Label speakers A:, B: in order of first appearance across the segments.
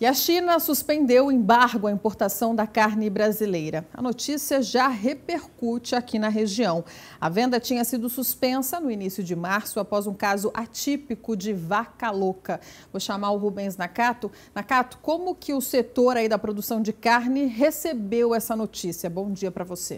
A: E a China suspendeu o embargo à importação da carne brasileira. A notícia já repercute aqui na região. A venda tinha sido suspensa no início de março após um caso atípico de vaca louca. Vou chamar o Rubens Nakato. Nakato, como que o setor aí da produção de carne recebeu essa notícia? Bom dia para você.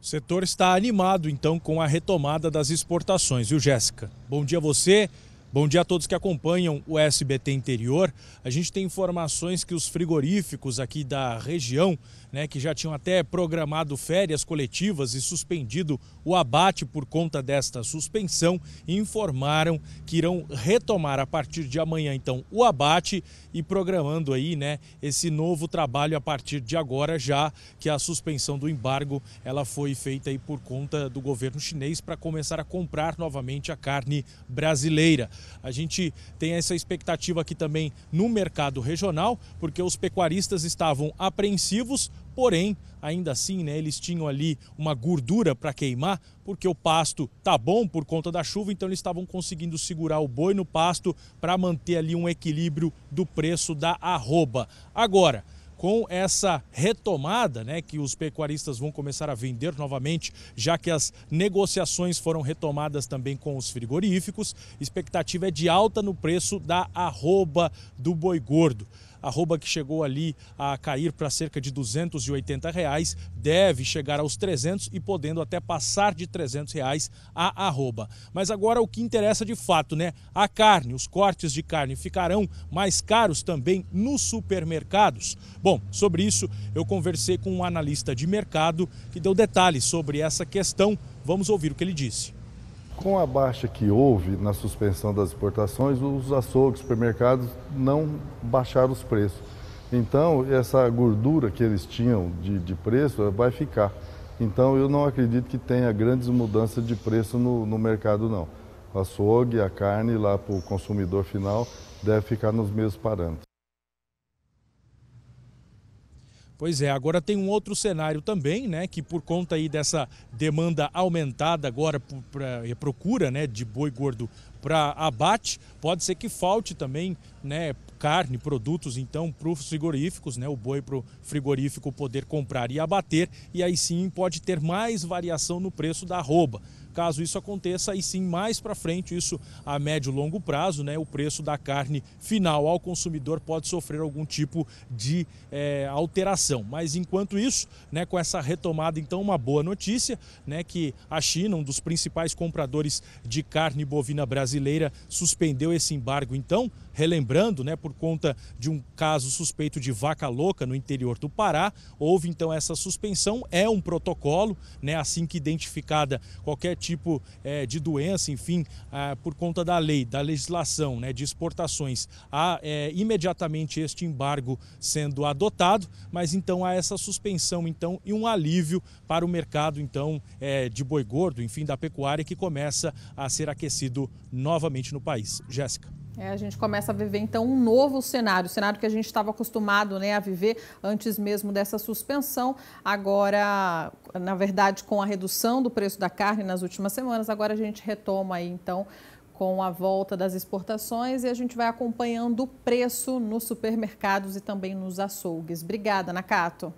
B: O setor está animado então com a retomada das exportações, viu, Jéssica? Bom dia a você. Bom dia a todos que acompanham o SBT Interior. A gente tem informações que os frigoríficos aqui da região, né, que já tinham até programado férias coletivas e suspendido o abate por conta desta suspensão, informaram que irão retomar a partir de amanhã então o abate e programando aí, né, esse novo trabalho a partir de agora já que a suspensão do embargo ela foi feita aí por conta do governo chinês para começar a comprar novamente a carne brasileira. A gente tem essa expectativa aqui também no mercado regional, porque os pecuaristas estavam apreensivos, porém, ainda assim, né, eles tinham ali uma gordura para queimar, porque o pasto tá bom por conta da chuva, então eles estavam conseguindo segurar o boi no pasto para manter ali um equilíbrio do preço da arroba. Agora, com essa retomada, né, que os pecuaristas vão começar a vender novamente, já que as negociações foram retomadas também com os frigoríficos, expectativa é de alta no preço da arroba do boi gordo arroba que chegou ali a cair para cerca de 280 reais, deve chegar aos 300 e podendo até passar de 300 reais a arroba. Mas agora o que interessa de fato, né? A carne, os cortes de carne ficarão mais caros também nos supermercados? Bom, sobre isso eu conversei com um analista de mercado que deu detalhes sobre essa questão. Vamos ouvir o que ele disse.
C: Com a baixa que houve na suspensão das exportações, os açougues, supermercados não baixaram os preços. Então, essa gordura que eles tinham de, de preço vai ficar. Então, eu não acredito que tenha grandes mudanças de preço no, no mercado, não. O açougue, a carne lá para o consumidor final deve ficar nos mesmos parâmetros.
B: Pois é, agora tem um outro cenário também, né, que por conta aí dessa demanda aumentada agora para procura, né, de boi gordo para abate, pode ser que falte também né, carne, produtos então para os frigoríficos, né, o boi para o frigorífico poder comprar e abater, e aí sim pode ter mais variação no preço da arroba. Caso isso aconteça, e sim mais para frente, isso a médio e longo prazo, né, o preço da carne final ao consumidor pode sofrer algum tipo de é, alteração. Mas enquanto isso, né, com essa retomada, então uma boa notícia, né, que a China, um dos principais compradores de carne bovina brasileira, brasileira suspendeu esse embargo. Então, relembrando, né, por conta de um caso suspeito de vaca louca no interior do Pará, houve então essa suspensão. É um protocolo, né, assim que identificada qualquer tipo é, de doença, enfim, ah, por conta da lei, da legislação né, de exportações, há é, imediatamente este embargo sendo adotado, mas então há essa suspensão então e um alívio para o mercado então é, de boi gordo, enfim, da pecuária que começa a ser aquecido novamente no país. Jéssica.
A: É, a gente começa a viver então um novo cenário, cenário que a gente estava acostumado né, a viver antes mesmo dessa suspensão. Agora, na verdade, com a redução do preço da carne nas últimas semanas, agora a gente retoma aí então com a volta das exportações e a gente vai acompanhando o preço nos supermercados e também nos açougues. Obrigada, Nakato.